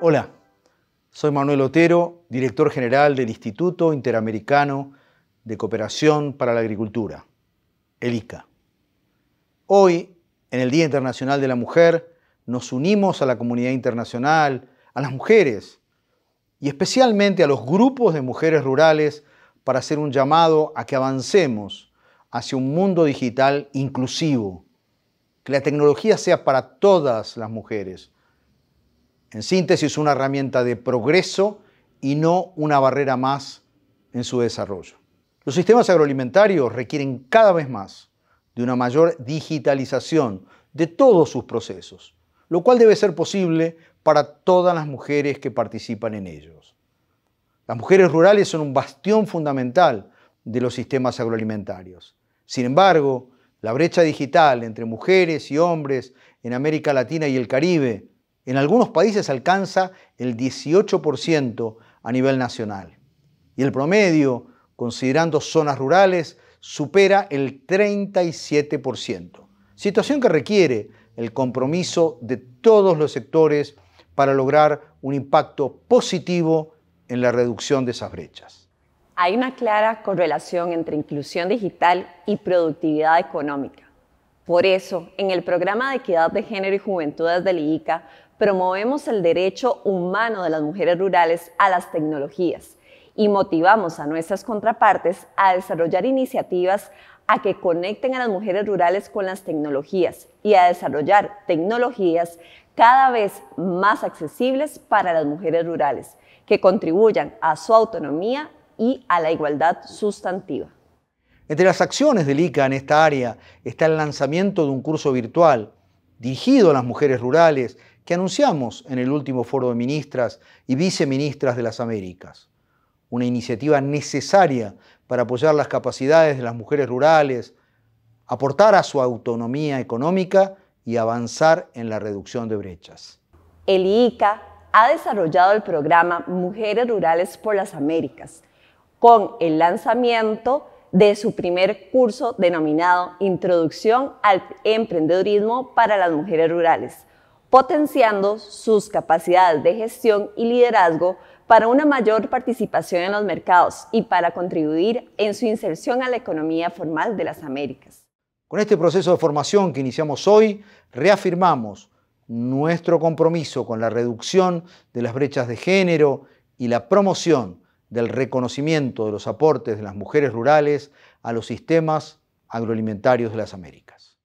Hola, soy Manuel Otero, director general del Instituto Interamericano de Cooperación para la Agricultura, el ICA. Hoy, en el Día Internacional de la Mujer, nos unimos a la comunidad internacional, a las mujeres y especialmente a los grupos de mujeres rurales para hacer un llamado a que avancemos hacia un mundo digital inclusivo, que la tecnología sea para todas las mujeres, en síntesis, una herramienta de progreso y no una barrera más en su desarrollo. Los sistemas agroalimentarios requieren cada vez más de una mayor digitalización de todos sus procesos, lo cual debe ser posible para todas las mujeres que participan en ellos. Las mujeres rurales son un bastión fundamental de los sistemas agroalimentarios. Sin embargo, la brecha digital entre mujeres y hombres en América Latina y el Caribe en algunos países alcanza el 18% a nivel nacional. Y el promedio, considerando zonas rurales, supera el 37%. Situación que requiere el compromiso de todos los sectores para lograr un impacto positivo en la reducción de esas brechas. Hay una clara correlación entre inclusión digital y productividad económica. Por eso, en el programa de equidad de género y juventud de la IICA, promovemos el derecho humano de las mujeres rurales a las tecnologías y motivamos a nuestras contrapartes a desarrollar iniciativas a que conecten a las mujeres rurales con las tecnologías y a desarrollar tecnologías cada vez más accesibles para las mujeres rurales, que contribuyan a su autonomía y a la igualdad sustantiva. Entre las acciones del ICA en esta área está el lanzamiento de un curso virtual dirigido a las mujeres rurales que anunciamos en el último foro de ministras y viceministras de las Américas. Una iniciativa necesaria para apoyar las capacidades de las mujeres rurales, aportar a su autonomía económica y avanzar en la reducción de brechas. El IICA ha desarrollado el programa Mujeres Rurales por las Américas, con el lanzamiento de su primer curso denominado Introducción al Emprendedurismo para las Mujeres Rurales, potenciando sus capacidades de gestión y liderazgo para una mayor participación en los mercados y para contribuir en su inserción a la economía formal de las Américas. Con este proceso de formación que iniciamos hoy, reafirmamos nuestro compromiso con la reducción de las brechas de género y la promoción del reconocimiento de los aportes de las mujeres rurales a los sistemas agroalimentarios de las Américas.